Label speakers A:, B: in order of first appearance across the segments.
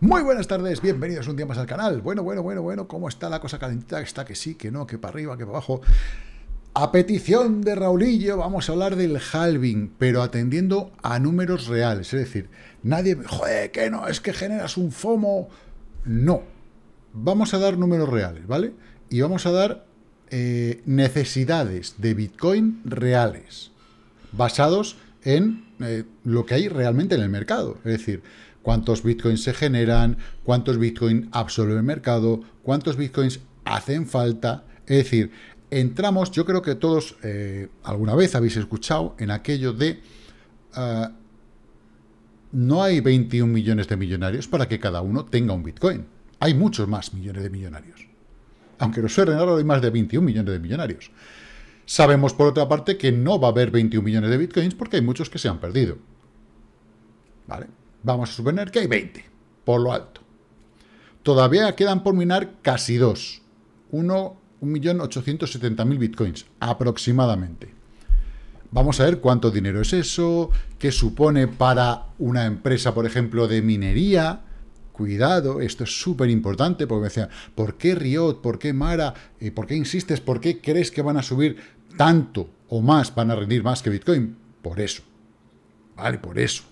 A: Muy buenas tardes, bienvenidos un día más al canal. Bueno, bueno, bueno, bueno, ¿cómo está la cosa calentita? Está que sí, que no, que para arriba, que para abajo. A petición de Raulillo vamos a hablar del halving, pero atendiendo a números reales. Es decir, nadie me... Joder, que no, es que generas un FOMO. No. Vamos a dar números reales, ¿vale? Y vamos a dar eh, necesidades de Bitcoin reales, basados en eh, lo que hay realmente en el mercado. Es decir, cuántos bitcoins se generan, cuántos bitcoins absorbe el mercado, cuántos bitcoins hacen falta. Es decir, entramos, yo creo que todos eh, alguna vez habéis escuchado en aquello de eh, no hay 21 millones de millonarios para que cada uno tenga un bitcoin. Hay muchos más millones de millonarios. Aunque los suelen ahora hay más de 21 millones de millonarios. Sabemos, por otra parte, que no va a haber 21 millones de bitcoins porque hay muchos que se han perdido. ¿Vale? Vamos a suponer que hay 20, por lo alto. Todavía quedan por minar casi dos. 1.870.000 bitcoins, aproximadamente. Vamos a ver cuánto dinero es eso, qué supone para una empresa, por ejemplo, de minería. Cuidado, esto es súper importante, porque me decían, ¿por qué Riot? ¿Por qué Mara? Eh, ¿Por qué insistes? ¿Por qué crees que van a subir tanto o más? ¿Van a rendir más que Bitcoin? Por eso. Vale, por eso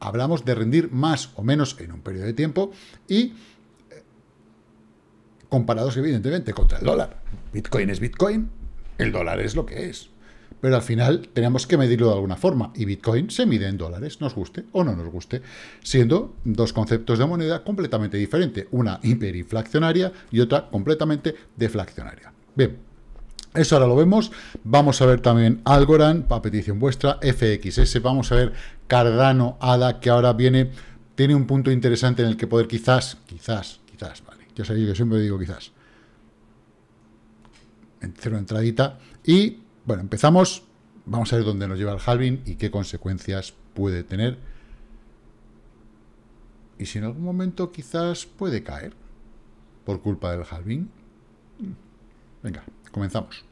A: hablamos de rendir más o menos en un periodo de tiempo y eh, comparados evidentemente contra el dólar. Bitcoin es Bitcoin, el dólar es lo que es. Pero al final tenemos que medirlo de alguna forma y Bitcoin se mide en dólares, nos guste o no nos guste, siendo dos conceptos de moneda completamente diferentes, una hiperinflacionaria y otra completamente deflacionaria. Bien, eso ahora lo vemos. Vamos a ver también Algorand, Para petición vuestra, FXS. Vamos a ver Cardano, ADA, que ahora viene, tiene un punto interesante en el que poder quizás, quizás, quizás, vale. Ya sabéis que siempre digo quizás. en entradita. Y, bueno, empezamos. Vamos a ver dónde nos lleva el halving y qué consecuencias puede tener. Y si en algún momento quizás puede caer por culpa del halving. Venga, Comenzamos.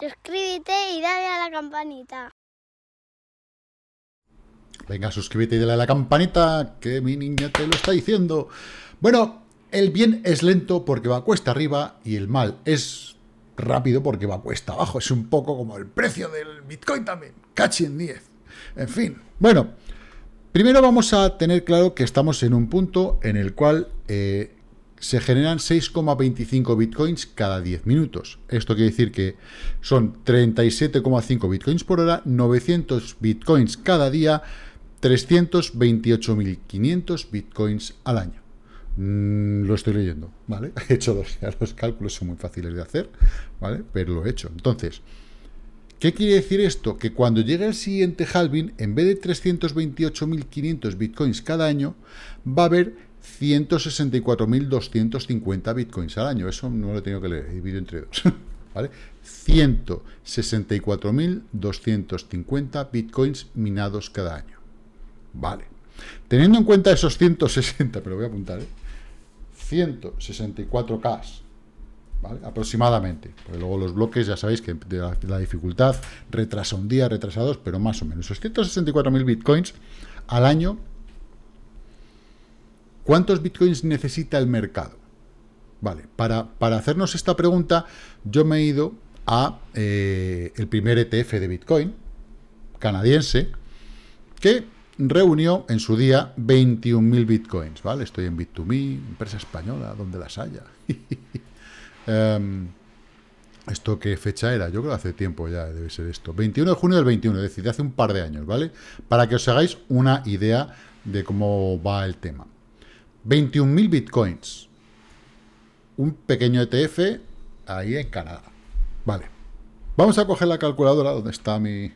A: Suscríbete y dale a la campanita. Venga, suscríbete y dale a la campanita, que mi niña te lo está diciendo. Bueno, el bien es lento porque va cuesta arriba y el mal es rápido porque va cuesta abajo. Es un poco como el precio del Bitcoin también. en 10. En fin. Bueno, primero vamos a tener claro que estamos en un punto en el cual eh, se generan 6,25 bitcoins cada 10 minutos. Esto quiere decir que son 37,5 bitcoins por hora, 900 bitcoins cada día, 328.500 bitcoins al año. Mm, lo estoy leyendo, ¿vale? He hecho los, los cálculos, son muy fáciles de hacer, ¿vale? Pero lo he hecho. Entonces, ¿Qué quiere decir esto? Que cuando llegue el siguiente halving, en vez de 328.500 bitcoins cada año, va a haber 164.250 bitcoins al año. Eso no lo he tenido que leer, divido entre dos. ¿Vale? 164.250 bitcoins minados cada año. Vale. Teniendo en cuenta esos 160, pero voy a apuntar, ¿eh? 164K, ¿vale? aproximadamente. Porque luego los bloques, ya sabéis que la, dificultad retrasa un día, retrasados, pero más o menos. 164.000 bitcoins al año, ¿cuántos bitcoins necesita el mercado? Vale, para, hacernos esta pregunta, yo me he ido a eh, el primer ETF de Bitcoin, canadiense, que reunió en su día 21.000 bitcoins, ¿vale? Estoy en Bit2Me, empresa española, donde las haya. Em, ¿Esto qué fecha era? Yo creo que hace tiempo ya debe ser esto. 21 de junio del 21, es decir, de hace un par de años, ¿vale? Para que os hagáis una idea de cómo va el tema. 21.000 bitcoins. Un pequeño ETF ahí en Canadá. Vale. Vamos a coger la calculadora donde está mi,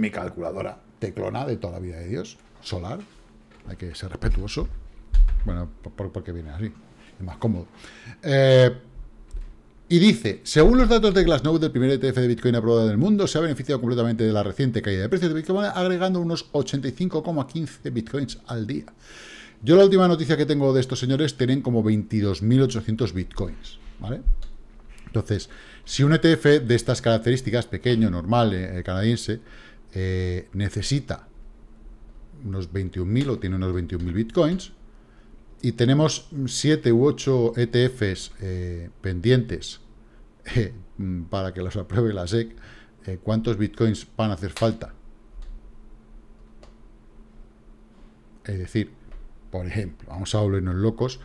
A: mi calculadora teclona de toda la vida de Dios, solar, hay que ser respetuoso, bueno, porque viene así, es más cómodo. Eh, y dice, según los datos de Glassnode, el primer ETF de Bitcoin aprobado en el mundo se ha beneficiado completamente de la reciente caída de precios de Bitcoin, agregando unos 85,15 Bitcoins al día. Yo la última noticia que tengo de estos señores tienen como 22.800 Bitcoins, ¿vale? Entonces, si un ETF de estas características, pequeño, normal, eh, canadiense, eh, necesita unos 21.000 o tiene unos 21.000 bitcoins. Y tenemos 7 u 8 ETFs eh, pendientes eh, para que los apruebe la SEC. ¿Cuántos bitcoins van a hacer falta? Es decir, por ejemplo, vamos a volvernos locos.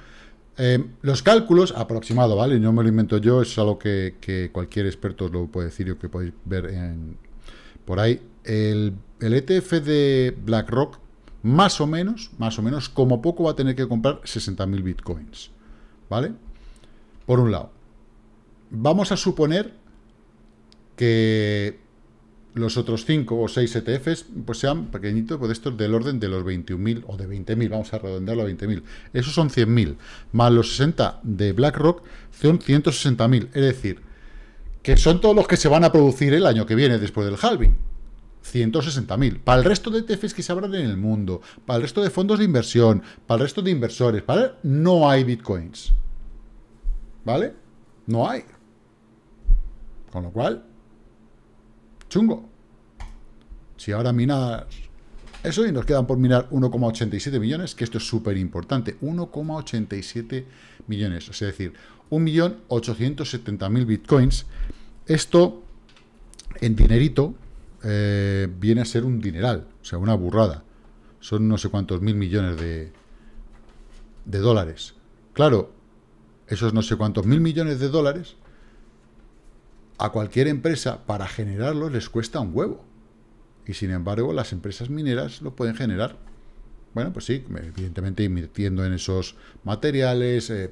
A: los cálculos aproximado, ¿vale? No me lo invento yo, es algo que, cualquier experto lo puede decir o que podéis ver en, por ahí, el, ETF e de BlackRock, más o menos, más o menos, como poco va a tener que comprar 60.000 bitcoins, ¿vale? Por un lado, vamos a suponer que los otros 5 o 6 ETFs pues sean pequeñitos, pues estos del orden de los 21.000 o de 20.000, vamos a redondearlo a 20.000. Esos son 100.000, más los 60 de BlackRock son 160.000, es decir, que son todos los que se van a producir el año que viene después del halving. 160.000. Para el resto de ETFs que se abran en el mundo, para el resto de fondos de inversión, para el resto de inversores, no hay bitcoins. ¿Vale? No hay. Con lo cual, chungo. Si ahora minas eso y nos quedan por minar 1,87 millones, que esto es súper importante, 1,87 millones, es decir, 1.870.000 bitcoins esto, en dinerito, eh, viene a ser un dineral, o sea, una burrada. Son no sé cuántos mil millones de, de dólares. Claro, esos no sé cuántos mil millones de dólares, a cualquier empresa, para generarlos, les cuesta un huevo. Y sin embargo, las empresas mineras lo pueden generar. Bueno, pues sí, evidentemente invirtiendo en esos materiales, eh,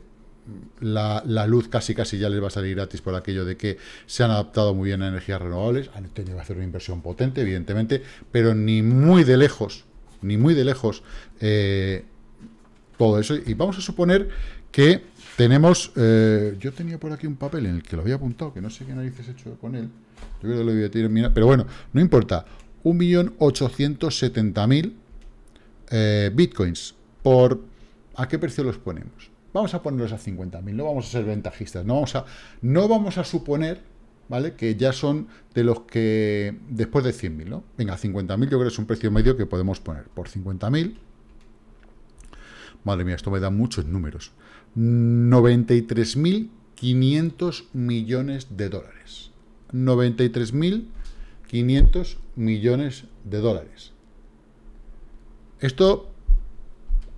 A: la, luz casi casi ya les va a salir gratis por aquello de que se han adaptado muy bien a energías renovables, han tenido que hacer una inversión potente, evidentemente, pero ni muy de lejos, ni muy de lejos eh, todo eso. Y vamos a suponer que tenemos... Eh, yo tenía por aquí un papel en el que lo había apuntado, que no sé qué narices he hecho con él. pero bueno, no importa. 1.870.000 eh, bitcoins. ¿Por, ¿A qué precio los ponemos? Vamos a ponerlos a 50.000, no vamos a ser ventajistas, no vamos a, no vamos a suponer ¿vale? que ya son de los que después de 100.000, ¿no? Venga, 50.000 yo creo que es un precio medio que podemos poner por 50.000. Madre mía, esto me da muchos números. 93.500 millones de dólares. 93.500 millones de dólares. Esto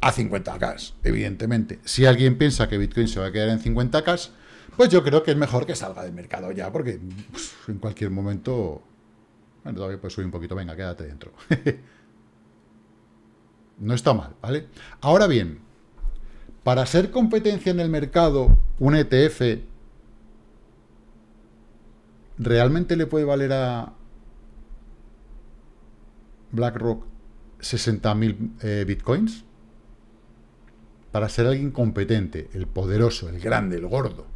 A: a 50K, evidentemente. Si alguien piensa que Bitcoin se va a quedar en 50K, pues yo creo que es mejor que salga del mercado ya, porque pues, en cualquier momento... Bueno, todavía puedes subir un poquito, venga, quédate dentro. no está mal, ¿vale? Ahora bien, para ser competencia en el mercado, un ETF realmente le puede valer a BlackRock 60.000 eh, bitcoins? para ser alguien competente, el poderoso, el grande, el gordo.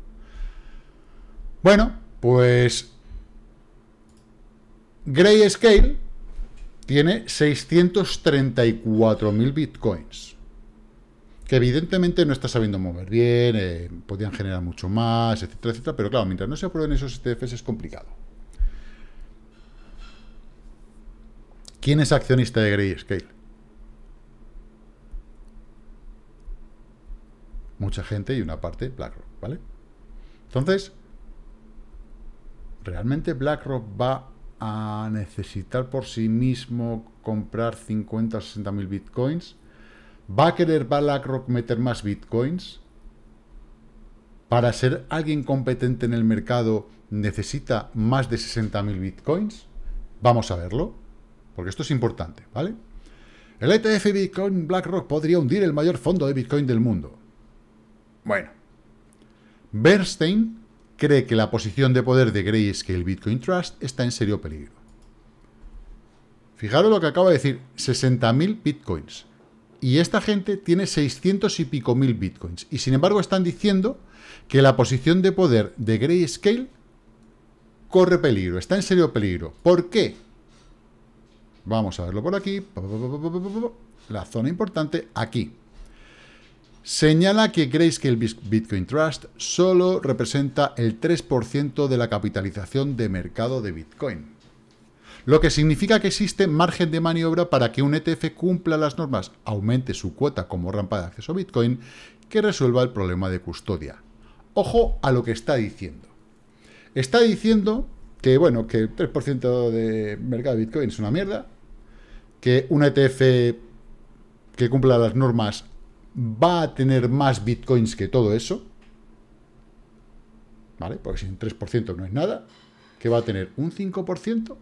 A: Bueno, pues Grayscale tiene 634.000 bitcoins, que evidentemente no está sabiendo mover bien, eh, podían generar mucho más, etcétera, etcétera, pero claro, mientras no se aprueben esos ETFs es complicado. ¿Quién es accionista de Grayscale? mucha gente y una parte BlackRock, ¿vale? Entonces, ¿realmente BlackRock va a necesitar por sí mismo comprar 50 o 60 mil bitcoins? ¿Va a querer BlackRock meter más bitcoins? ¿Para ser alguien competente en el mercado necesita más de 60 mil bitcoins? Vamos a verlo, porque esto es importante, ¿vale? El ETF Bitcoin BlackRock podría hundir el mayor fondo de Bitcoin del mundo. Bueno, Bernstein cree que la posición de poder de Grayscale Bitcoin Trust está en serio peligro. Fijaros lo que acaba de decir, 60.000 bitcoins. Y esta gente tiene 600 y pico mil bitcoins. Y sin embargo están diciendo que la posición de poder de Grayscale corre peligro, está en serio peligro. ¿Por qué? Vamos a verlo por aquí. La zona importante, aquí. Señala que creéis que el Bitcoin Trust solo representa el 3% de la capitalización de mercado de Bitcoin, lo que significa que existe margen de maniobra para que un ETF cumpla las normas, aumente su cuota como rampa de acceso a Bitcoin, que resuelva el problema de custodia. Ojo a lo que está diciendo. Está diciendo que, bueno, que el 3% de mercado de Bitcoin es una mierda, que un ETF que cumpla las normas va a tener más bitcoins que todo eso, ¿vale? Porque si un 3% no es nada, que va a tener un 5%.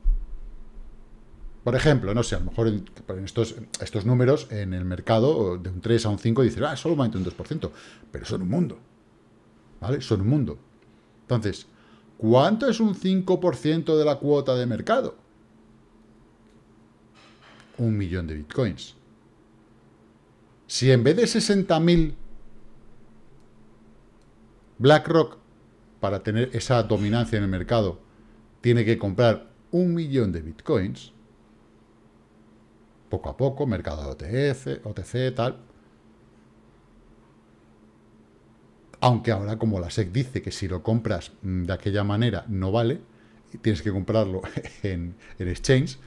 A: Por ejemplo, no sé, a lo mejor en, estos, estos números en el mercado de un 3 a un 5 dicen, ah, solamente un 2%, pero son un mundo, ¿vale? Son un mundo. Entonces, ¿cuánto es un 5% de la cuota de mercado? Un millón de bitcoins si en vez de 60.000 BlackRock, para tener esa dominancia en el mercado, tiene que comprar un millón de bitcoins, poco a poco, mercado de OTC, OTC, tal. Aunque ahora, como la SEC dice que si lo compras mm, de aquella manera no vale, tienes que comprarlo en, en exchange,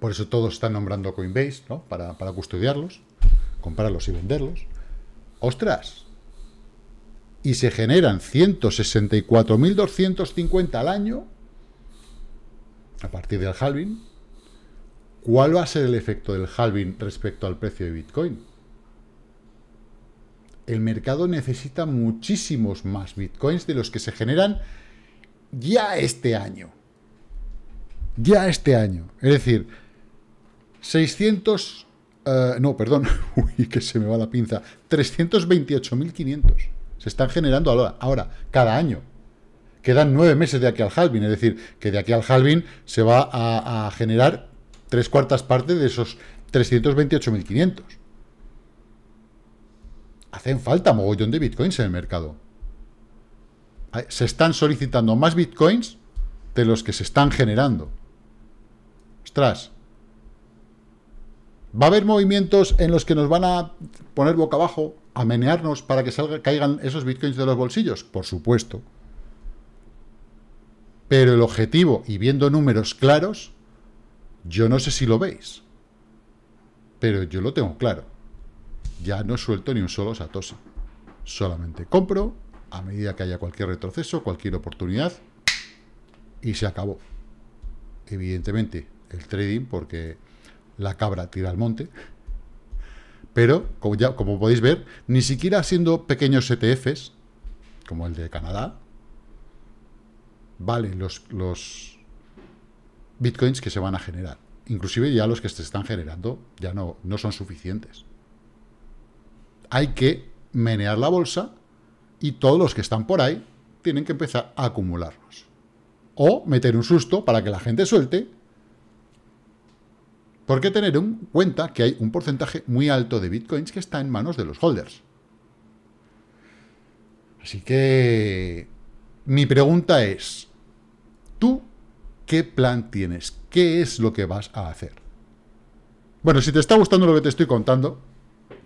A: por eso todos están nombrando Coinbase, ¿no? Para, para custodiarlos, comprarlos y venderlos. ¡Ostras! Y se generan 164.250 al año a partir del halving. ¿Cuál va a ser el efecto del halving respecto al precio de Bitcoin? El mercado necesita muchísimos más bitcoins de los que se generan ya este año. Ya este año. Es decir, 600... Eh, no, perdón, uy, que se me va la pinza, 328.500 se están generando ahora, cada año. Quedan nueve meses de aquí al halving, es decir, que de aquí al halving se va a, a generar tres cuartas partes de esos 328.500. Hacen falta mogollón de bitcoins en el mercado. Se están solicitando más bitcoins de los que se están generando. Ostras, Va a haber movimientos en los que nos van a poner boca abajo, a menearnos para que caigan esos bitcoins de los bolsillos, por supuesto. Pero el objetivo, y viendo números claros, yo no sé si lo veis. Pero yo lo tengo claro. Ya no suelto ni un solo satoshi. Solamente compro a medida que haya cualquier retroceso, cualquier oportunidad, y se acabó. Evidentemente, el trading, porque la cabra tira al monte. Pero, como, ya, como podéis ver, ni siquiera siendo pequeños ETFs, como el de Canadá, valen los, los bitcoins que se van a generar. Inclusive ya los que se están generando ya no, no son suficientes. Hay que menear la bolsa y todos los que están por ahí tienen que empezar a acumularlos. O meter un susto para que la gente suelte ¿Por qué tener en cuenta que hay un porcentaje muy alto de bitcoins que está en manos de los holders? Así que mi pregunta es, ¿tú qué plan tienes? ¿Qué es lo que vas a hacer? Bueno, si te está gustando lo que te estoy contando,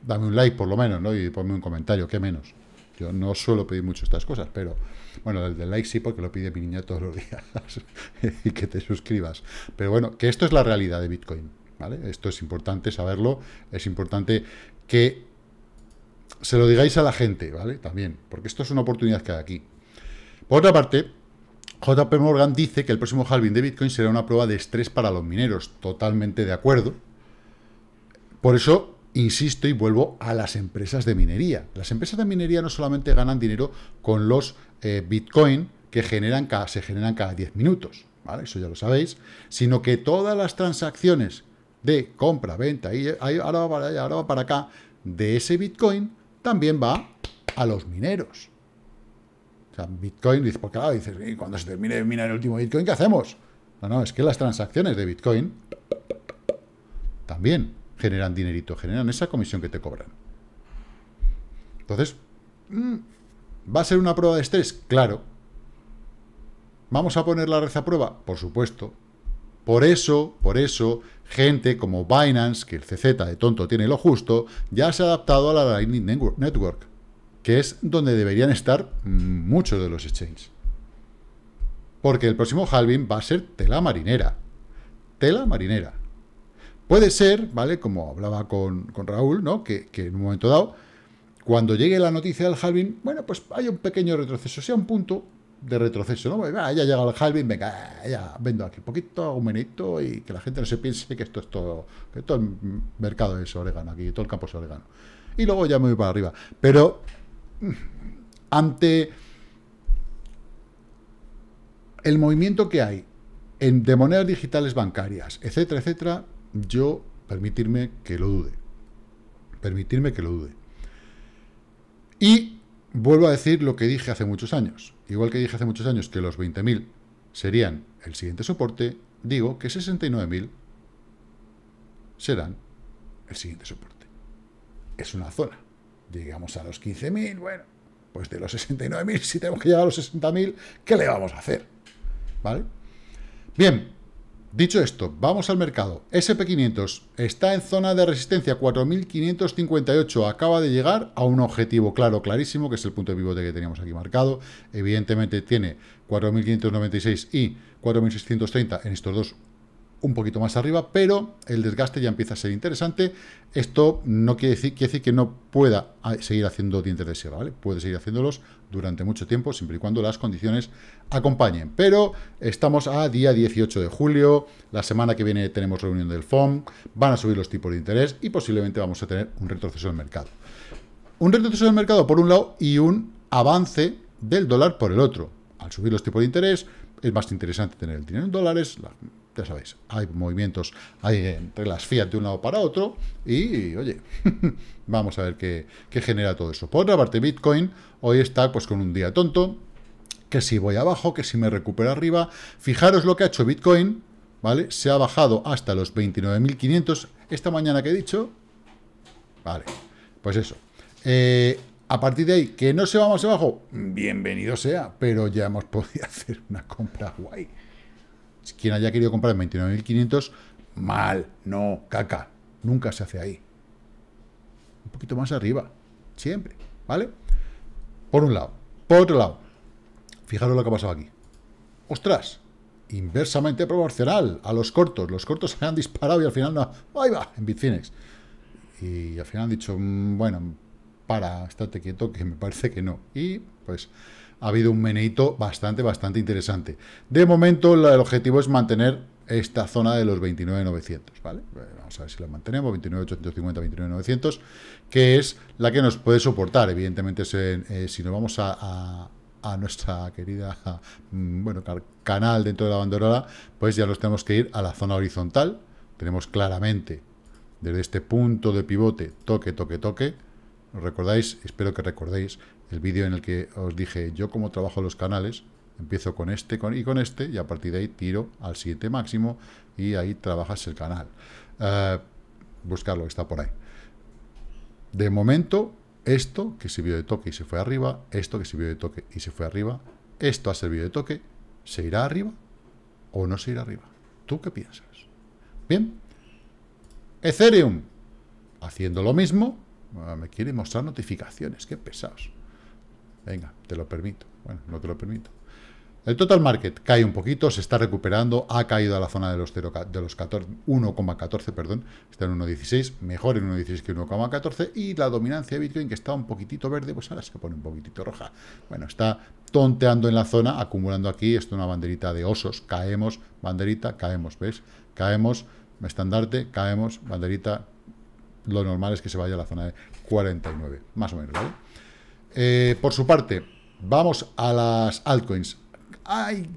A: dame un like por lo menos, ¿no? Y ponme un comentario, qué menos. Yo no suelo pedir mucho estas cosas, pero bueno, el del like sí, porque lo pide mi niña todos los días y que te suscribas. Pero bueno, que esto es la realidad de Bitcoin. Esto es importante saberlo, es importante que se lo digáis a la gente, ¿vale? También, porque esto es una oportunidad que hay aquí. Por otra parte, JP Morgan dice que el próximo halving de Bitcoin será una prueba de estrés para los mineros. Totalmente de acuerdo. Por eso, insisto y vuelvo a las empresas de minería. Las empresas de minería no solamente ganan dinero con los eh, Bitcoin que generan se generan cada 10 minutos, Eso ya lo sabéis, sino que todas las transacciones de compra, venta, y ahora va para allá, ahora va para acá, de ese Bitcoin también va a los mineros. O sea, Bitcoin, dice, porque claro, dices, ¿y cuando se termine de minar el último Bitcoin, qué hacemos? No, no, es que las transacciones de Bitcoin también generan dinerito, generan esa comisión que te cobran. Entonces, mm, ¿va a ser una prueba de estrés? Claro. ¿Vamos a poner la red a prueba? Por supuesto. Por eso, por eso, Gente como Binance, que el CZ de tonto tiene lo justo, ya se ha adaptado a la Lightning Network, que es donde deberían estar muchos de los exchanges. Porque el próximo halving va a ser tela marinera. Tela marinera. Puede ser, ¿vale? Como hablaba con, Raúl, ¿no? Que, en un momento dado, cuando llegue la noticia del halving, bueno, pues hay un pequeño retroceso, sea un punto, de retroceso, ¿no? Pues, ah, ya llega el halving, venga, ah, ya vendo aquí un poquito, un menito y que la gente no se piense que esto es todo, que todo el mercado es orégano aquí, todo el campo es orégano. Y luego ya me voy para arriba. Pero mm, ante el movimiento que hay en, de monedas digitales bancarias, etcétera, etcétera, yo permitirme que lo dude. Permitirme que lo dude. Y vuelvo a decir lo que dije hace muchos años igual que dije hace muchos años que los 20.000 serían el siguiente soporte, digo que 69.000 serán el siguiente soporte. Es una zona. Llegamos a los 15.000, bueno, pues de los 69.000, si tenemos que llegar a los 60.000, ¿qué le vamos a hacer? ¿Vale? Bien, Dicho esto, vamos al mercado. SP500 está en zona de resistencia 4.558. Acaba de llegar a un objetivo claro, clarísimo, que es el punto de pivote que teníamos aquí marcado. Evidentemente tiene 4.596 y 4.630 en estos dos un poquito más arriba, pero el desgaste ya empieza a ser interesante. Esto no quiere decir, que no pueda ah, seguir haciendo dientes de sierra, ¿vale? Puede seguir haciéndolos durante mucho tiempo, siempre y cuando las condiciones acompañen. Pero estamos a día 18 de julio, la semana que viene tenemos reunión del FOM, van a subir los tipos de interés y posiblemente vamos a tener un retroceso del mercado. Un retroceso del mercado por un lado y un avance del dólar por el otro. Al subir los tipos de interés, es más interesante tener el dinero en dólares, ya sabéis, hay movimientos, hay las fiat de un lado para otro y, oye, vamos a ver qué, qué, genera todo eso. Por otra parte, Bitcoin hoy está pues con un día tonto, que si voy abajo, que si me recupero arriba. Fijaros lo que ha hecho Bitcoin, ¿vale? Se ha bajado hasta los 29.500 esta mañana que he dicho. Vale, pues eso. Eh, a partir de ahí, que no se va más abajo, bienvenido sea, pero ya hemos podido hacer una compra guay. Quien haya querido comprar en 29.500, mal, no, caca. Nunca se hace ahí. Un poquito más arriba, siempre, ¿vale? Por un lado. Por otro lado, fijaros lo que ha pasado aquí. ¡Ostras! Inversamente proporcional a los cortos. Los cortos se han disparado y al final no... ¡Ahí va! En Bitfinex. Y al final han dicho, mm, bueno, para, estate quieto, que me parece que no. Y pues ha habido un meneito bastante, bastante interesante. De momento, el objetivo es mantener esta zona de los 29.900, ¿vale? Vamos a ver si la mantenemos, 29.850, 29.900, que es la que nos puede soportar, evidentemente, eh, si nos vamos a, a, nuestra querida, mm, bueno, canal dentro de la banderola... pues ya nos tenemos que ir a la zona horizontal, tenemos claramente, desde este punto de pivote, toque, toque, toque, ¿recordáis? Espero que recordéis el vídeo en el que os dije yo cómo trabajo los canales, empiezo con este y con este, y a partir de ahí tiro al siguiente máximo, y ahí trabajas el canal. Eh, Buscar lo que está por ahí. De momento, esto que sirvió de toque y se fue arriba, esto que sirvió de toque y se fue arriba, esto ha servido de toque, ¿se irá arriba o no se irá arriba? ¿Tú qué piensas? Bien. Ethereum, haciendo lo mismo, ah, me quiere mostrar notificaciones, qué pesados. Venga, te lo permito. Bueno, no te lo permito. El total market cae un poquito, se está recuperando, ha caído a la zona de los, los 1,14, perdón, está en 1,16, mejor en 1,16 que 1,14, y la dominancia de Bitcoin, que está un poquitito verde, pues ahora se pone un poquitito roja. Bueno, está tonteando en la zona, acumulando aquí, esto es una banderita de osos, caemos, banderita, caemos, ¿ves? Caemos, estandarte, caemos, banderita, lo normal es que se vaya a la zona de 49, más o menos, ¿vale? Eh, por su parte, vamos a las altcoins. Ay,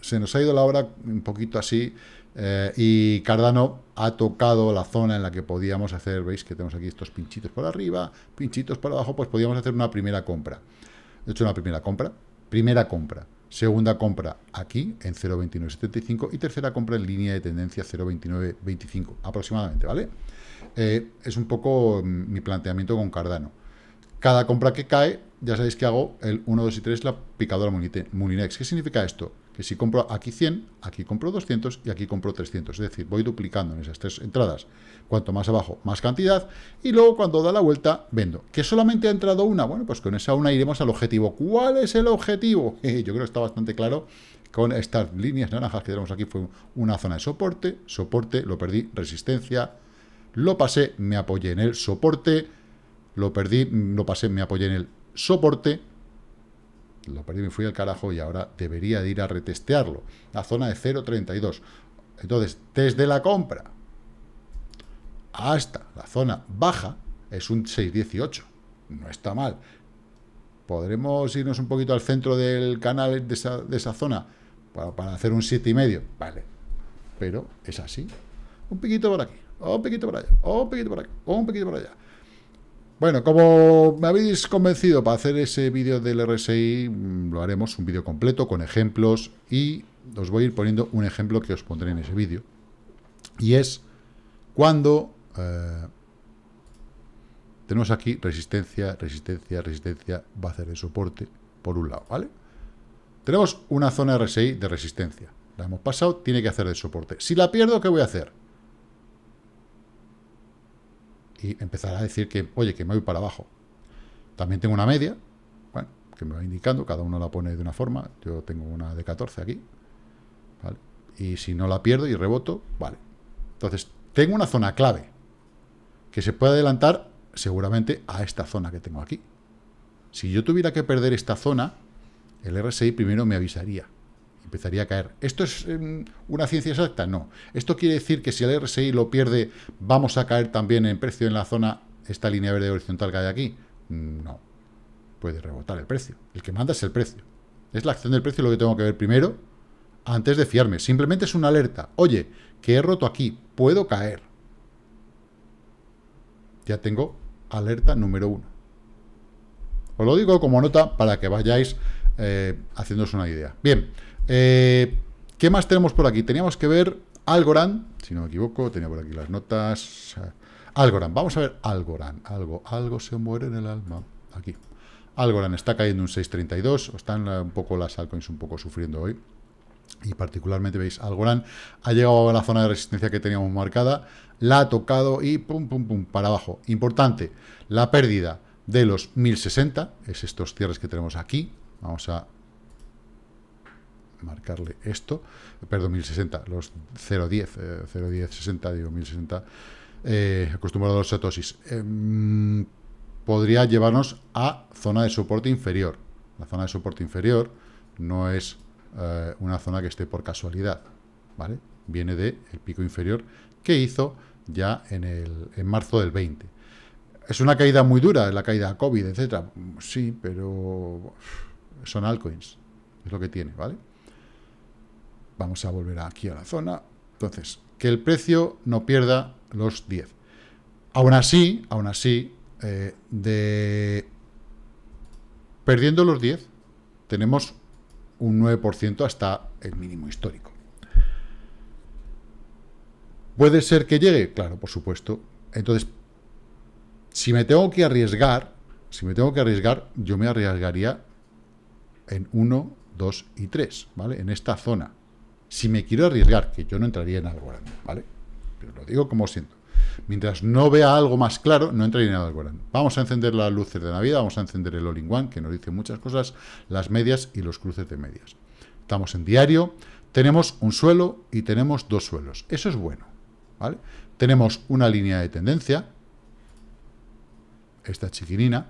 A: se nos ha ido la hora un poquito así. Eh, y Cardano ha tocado la zona en la que podíamos hacer, veis que tenemos aquí estos pinchitos por arriba, pinchitos por abajo, pues podíamos hacer una primera compra. De hecho, una primera compra, primera compra, segunda compra aquí en 0.2975 y tercera compra en línea de tendencia 0.2925 aproximadamente, ¿vale? Eh, es un poco mm, mi planteamiento con Cardano. Cada compra que cae, ya sabéis que hago el 1, 2 y 3, la picadora Muninex. ¿Qué significa esto? Que si compro aquí 100, aquí compro 200 y aquí compro 300. Es decir, voy duplicando en esas tres entradas. Cuanto más abajo, más cantidad. Y luego, cuando da la vuelta, vendo. ¿Que solamente ha entrado una? Bueno, pues con esa una iremos al objetivo. ¿Cuál es el objetivo? Yo creo que está bastante claro con estas líneas naranjas que tenemos aquí fue una zona de soporte, soporte, lo perdí, resistencia, lo pasé, me apoyé en el soporte, lo perdí, lo pasé, me apoyé en el soporte, lo perdí, me fui al carajo y ahora debería de ir a retestearlo. La zona de 0.32. Entonces, desde la compra hasta la zona baja es un 6.18. No está mal. ¿Podremos irnos un poquito al centro del canal de esa, zona para, hacer un 7,5? Vale. Pero es así. Un poquito por aquí, un poquito por allá, un poquito por aquí, un poquito por allá. Bueno, como me habéis convencido para hacer ese vídeo del RSI, mm, lo haremos un vídeo completo con ejemplos y os voy a ir poniendo un ejemplo que os pondré en ese vídeo. Y es cuando eh, tenemos aquí resistencia, resistencia, resistencia, va a hacer de soporte por un lado, ¿vale? Tenemos una zona RSI de resistencia. La hemos pasado, tiene que hacer de soporte. Si la pierdo, ¿qué voy a hacer? y empezará a decir que, oye, que me voy para abajo. También tengo una media, bueno, que me va indicando, cada uno la pone de una forma, yo tengo una de 14 aquí, Y si no la pierdo y reboto, vale. Entonces, tengo una zona clave que se puede adelantar seguramente a esta zona que tengo aquí. Si yo tuviera que perder esta zona, el RSI primero me avisaría empezaría a caer. ¿Esto es em, una ciencia exacta? No. ¿Esto quiere decir que si el RSI lo pierde, vamos a caer también en precio en la zona, esta línea verde horizontal que hay aquí? Mm, no. Puede rebotar el precio. El que manda es el precio. Es la acción del precio lo que tengo que ver primero, antes de fiarme. Simplemente es una alerta. Oye, que he roto aquí, puedo caer. Ya tengo alerta número uno. Os lo digo como nota para que vayáis eh, haciéndose una idea. Bien. Eh, ¿Qué más tenemos por aquí? Teníamos que ver Algorand, si no me equivoco, tenía por aquí las notas. Eh, Algorand, vamos a ver Algorand. Algo, algo se muere en el alma. Aquí. Algorand está cayendo un 6.32, están un poco las altcoins un poco sufriendo hoy. Y particularmente veis, Algorand ha llegado a la zona de resistencia que teníamos marcada, la ha tocado y pum, pum, pum, para abajo. Importante, la pérdida de los 1060, es estos cierres que tenemos aquí. Vamos a marcarle esto, perdón, 1060, los 010, 010, 60, digo 1060, eh, acostumbrado a los satosis, em, podría llevarnos a zona de soporte inferior. La zona de soporte inferior no es eh, una zona que esté por casualidad, ¿vale? Viene del pico inferior que hizo ya en, el, en marzo del 20. Es una caída muy dura, la caída COVID, etcétera. Sí, pero son altcoins. Es lo que tiene, ¿vale? Vamos a volver aquí a la zona. Entonces, que el precio no pierda los 10. Aún así, aún así, eh, perdiendo los 10, tenemos un 9% hasta el mínimo histórico. ¿Puede ser que llegue? Claro, por supuesto. Entonces, si me tengo que arriesgar, si me tengo que arriesgar, yo me arriesgaría en 1, 2 y 3, ¿vale? En esta zona. Si me quiero arriesgar, que yo no entraría en algo grande, ¿vale? Pero lo digo como siento. Mientras no vea algo más claro, no entraría en algo grande. Vamos a encender las luces de Navidad, vamos a encender el all-in-one, que nos dice muchas cosas, las medias y los cruces de medias. Estamos en diario, tenemos un suelo y tenemos dos suelos. Eso es bueno, ¿vale? Tenemos una línea de tendencia, esta chiquinina,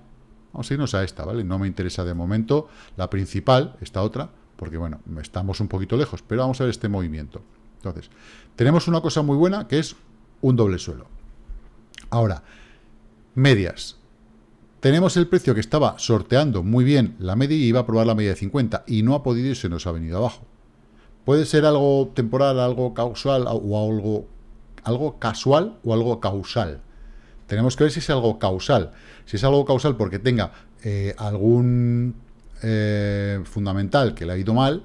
A: vamos a irnos a esta, ¿vale? No me interesa de momento la principal, esta otra, porque bueno, estamos un poquito lejos, pero vamos a ver este movimiento. Entonces, tenemos una cosa muy buena que es un doble suelo. Ahora, medias. Tenemos el precio que estaba sorteando muy bien la media y iba a probar la media de 50 y no ha podido y se nos ha venido abajo. Puede ser algo temporal, algo causal o algo, algo casual o algo causal. Tenemos que ver si es algo causal. Si es algo causal porque tenga eh, algún eh, fundamental que le ha ido mal,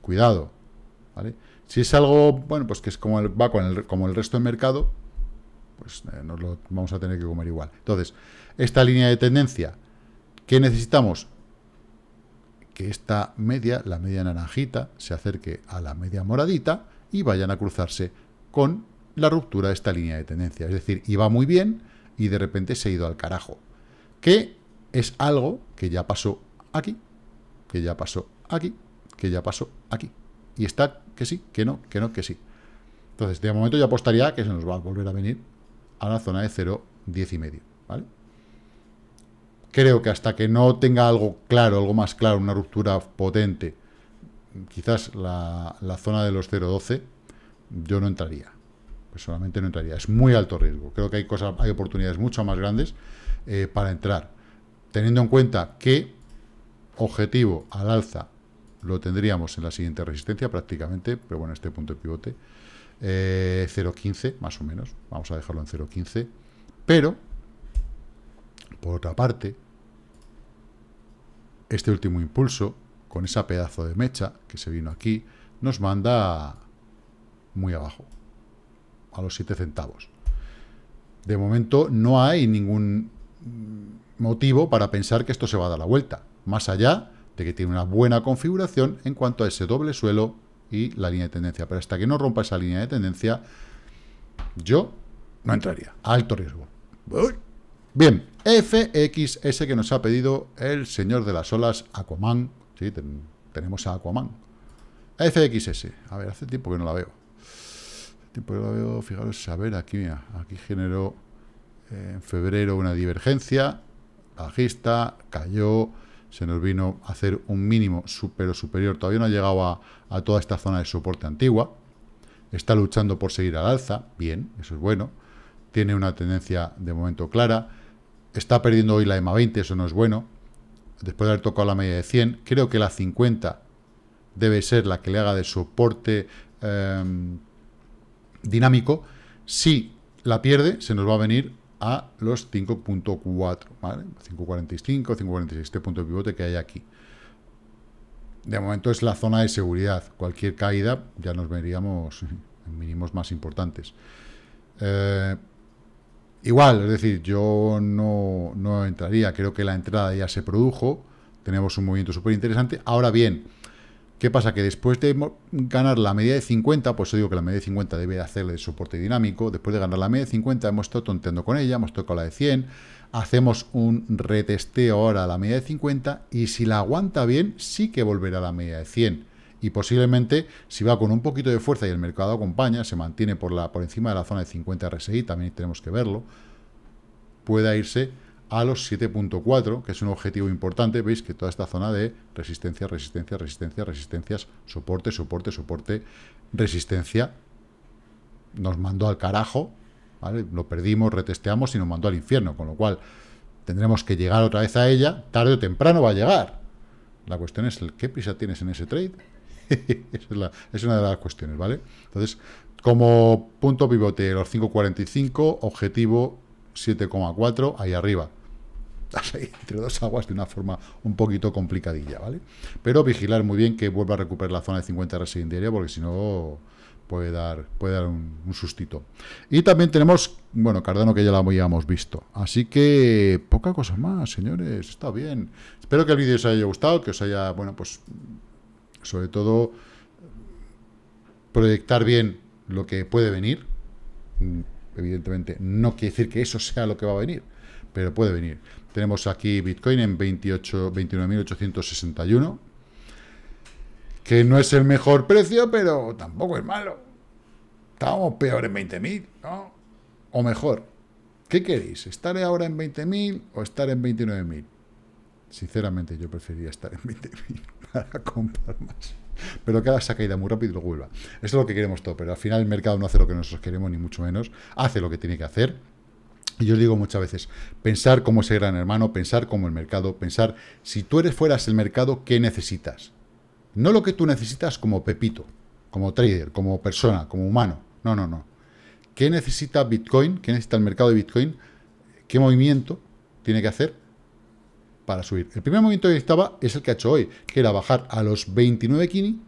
A: cuidado, Si es algo, bueno, pues que es como el, como el resto del mercado, pues eh, nos lo vamos a tener que comer igual. Entonces, esta línea de tendencia, ¿qué necesitamos? Que esta media, la media naranjita, se acerque a la media moradita y vayan a cruzarse con la ruptura de esta línea de tendencia. Es decir, iba muy bien y de repente se ha ido al carajo. Que es algo que ya pasó aquí, que ya pasó aquí, que ya pasó aquí. Y está que sí, que no, que no, que sí. Entonces, de momento yo apostaría que se nos va a volver a venir a la zona de 0, 10 y medio, ¿vale? Creo que hasta que no tenga algo claro, algo más claro, una ruptura potente, quizás la, zona de los 0,12, yo no entraría. Solamente no entraría. Es muy alto riesgo. Creo que hay cosas, hay oportunidades mucho más grandes eh, para entrar. Teniendo en cuenta que Objetivo al alza lo tendríamos en la siguiente resistencia prácticamente, pero bueno, este punto de pivote. 0.15 eh, más o menos, vamos a dejarlo en 0.15. Pero, por otra parte, este último impulso, con esa pedazo de mecha que se vino aquí, nos manda muy abajo, a los 7 centavos. De momento no hay ningún motivo para pensar que esto se va a dar la vuelta más allá de que tiene una buena configuración en cuanto a ese doble suelo y la línea de tendencia. Pero hasta que no rompa esa línea de tendencia, yo no entraría. Alto riesgo. Bien, FXS que nos ha pedido el señor de las olas, Aquaman. Sí, tenemos a Aquaman. FXS. A ver, hace tiempo que no la veo. Hace tiempo que no la veo. Fijaros, a ver, aquí, mira, aquí generó eh, en febrero una divergencia. Bajista, cayó se nos vino a hacer un mínimo supero superior, todavía no ha llegado a, toda esta zona de soporte antigua, está luchando por seguir al alza, bien, eso es bueno, tiene una tendencia de momento clara, está perdiendo hoy la EMA 20, eso no es bueno, después de haber tocado la media de 100, creo que la 50 debe ser la que le haga de soporte em, dinámico, si la pierde, se nos va a venir a los 5.4, 5.45, 5.46, este punto de pivote que hay aquí. De momento es la zona de seguridad. Cualquier caída ya nos veríamos en mínimos más importantes. Eh, igual, es decir, yo no, no entraría. Creo que la entrada ya se produjo. Tenemos un movimiento súper interesante. Ahora bien, ¿Qué pasa? Que después de ganar la media de 50, pues yo digo que la media de 50 debe hacerle soporte dinámico, después de ganar la media de 50 hemos estado tonteando con ella, hemos tocado la de 100, hacemos un retesteo ahora a la media de 50 y si la aguanta bien, sí que volverá a la media de 100. Y posiblemente, si va con un poquito de fuerza y el mercado acompaña, se mantiene por, la, por encima de la zona de 50 RSI, también tenemos que verlo, pueda irse a los 7.4, que es un objetivo importante. Veis que toda esta zona de resistencia, resistencia, resistencia, resistencias, soporte, soporte, soporte, resistencia, nos mandó al carajo, Lo perdimos, retesteamos y nos mandó al infierno, con lo cual tendremos que llegar otra vez a ella, tarde o temprano va a llegar. La cuestión es, ¿qué prisa tienes en ese trade? es, es una de las cuestiones, ¿vale? Entonces, como punto pivote, los 5.45, objetivo 7,4, ahí arriba estás ahí entre dos aguas de una forma un poquito complicadilla, ¿vale? Pero vigilar muy bien que vuelva a recuperar la zona de 50 en diario porque si no puede dar, puede dar un, un, sustito. Y también tenemos, bueno, Cardano que ya lo habíamos visto. Así que poca cosa más, señores, está bien. Espero que el vídeo os haya gustado, que os haya, bueno, pues sobre todo proyectar bien lo que puede venir. Mm, evidentemente, no quiere decir que eso sea lo que va a venir, pero puede venir. Tenemos aquí Bitcoin en 29.861, que no es el mejor precio, pero tampoco es malo. Estábamos peor en 20.000, ¿no? O mejor. ¿Qué queréis? ¿Estar ahora en 20.000 o estar en 29.000? Sinceramente, yo preferiría estar en 20.000 para comprar más. Pero que cada esa caída muy rápido y luego vuelva. Eso es lo que queremos todo, pero al final el mercado no hace lo que nosotros queremos, ni mucho menos. Hace lo que tiene que hacer, y yo os digo muchas veces, pensar como ese gran hermano, pensar como el mercado, pensar si tú eres fueras el mercado, ¿qué necesitas? No lo que tú necesitas como Pepito, como trader, como persona, como humano. No, no, no. ¿Qué necesita Bitcoin? ¿Qué necesita el mercado de Bitcoin? ¿Qué movimiento tiene que hacer para subir? El primer movimiento que estaba es el que ha hecho hoy, que era bajar a los 29 kini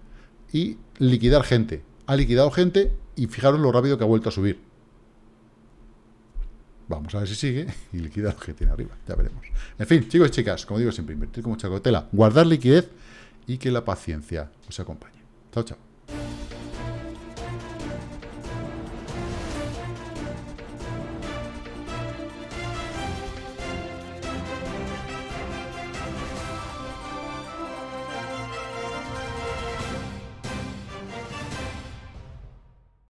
A: y liquidar gente. Ha liquidado gente y fijaros lo rápido que ha vuelto a subir. Vamos a ver si sigue y liquida lo que tiene arriba. Ya veremos. En fin, chicos y chicas, como digo siempre, invertir con mucha guardar liquidez y que la paciencia os acompañe. Chao, chao.